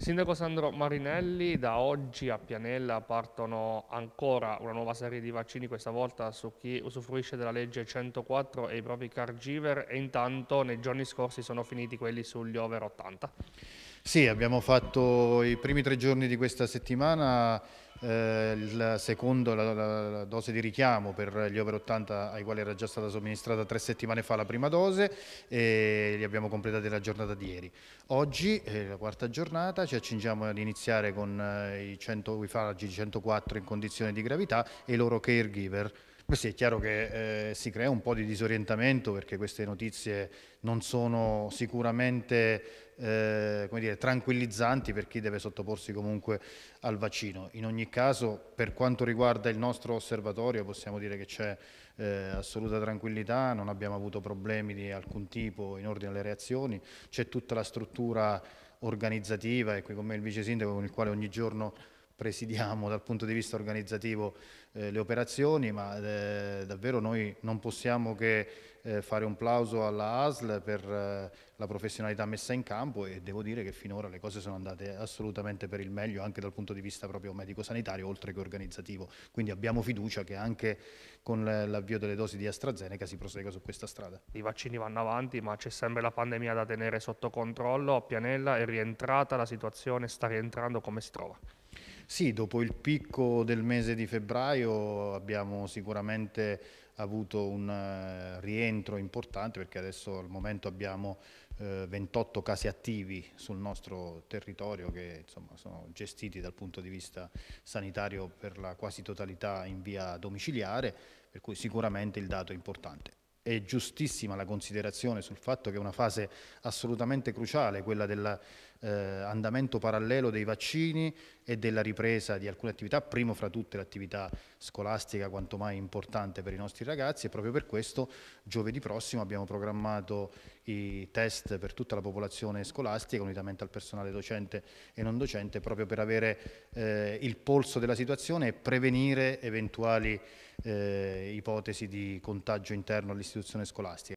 Sindaco Sandro Marinelli, da oggi a Pianella partono ancora una nuova serie di vaccini, questa volta su chi usufruisce della legge 104 e i propri cargiver e intanto nei giorni scorsi sono finiti quelli sugli over 80. Sì, abbiamo fatto i primi tre giorni di questa settimana eh, il secondo, la, la, la, dose di richiamo per gli over 80 ai quali era già stata somministrata tre settimane fa la prima dose e li abbiamo completati la giornata di ieri. Oggi, eh, la quarta giornata, ci accingiamo ad iniziare con eh, i, 100, i fagi 104 in condizione di gravità e i loro caregiver. Beh sì, è chiaro che eh, si crea un po' di disorientamento perché queste notizie non sono sicuramente eh, dire, tranquillizzanti per chi deve sottoporsi comunque al vaccino. In ogni caso, per quanto riguarda il nostro osservatorio, possiamo dire che c'è eh, assoluta tranquillità, non abbiamo avuto problemi di alcun tipo in ordine alle reazioni, c'è tutta la struttura organizzativa e qui con me il vice sindaco con il quale ogni giorno presidiamo dal punto di vista organizzativo eh, le operazioni, ma eh, davvero noi non possiamo che eh, fare un plauso alla ASL per eh, la professionalità messa in campo e devo dire che finora le cose sono andate assolutamente per il meglio anche dal punto di vista proprio medico-sanitario oltre che organizzativo, quindi abbiamo fiducia che anche con l'avvio delle dosi di AstraZeneca si prosegua su questa strada. I vaccini vanno avanti ma c'è sempre la pandemia da tenere sotto controllo, a Pianella è rientrata la situazione, sta rientrando come si trova? Sì, dopo il picco del mese di febbraio abbiamo sicuramente avuto un eh, rientro importante perché adesso al momento abbiamo 28 eh, casi attivi sul nostro territorio che insomma, sono gestiti dal punto di vista sanitario per la quasi totalità in via domiciliare, per cui sicuramente il dato è importante è giustissima la considerazione sul fatto che è una fase assolutamente cruciale, quella dell'andamento eh, parallelo dei vaccini e della ripresa di alcune attività, primo fra tutte l'attività scolastica quanto mai importante per i nostri ragazzi e proprio per questo giovedì prossimo abbiamo programmato i test per tutta la popolazione scolastica unitamente al personale docente e non docente proprio per avere eh, il polso della situazione e prevenire eventuali eh, ipotesi di contagio interno all'istituzione scolastica.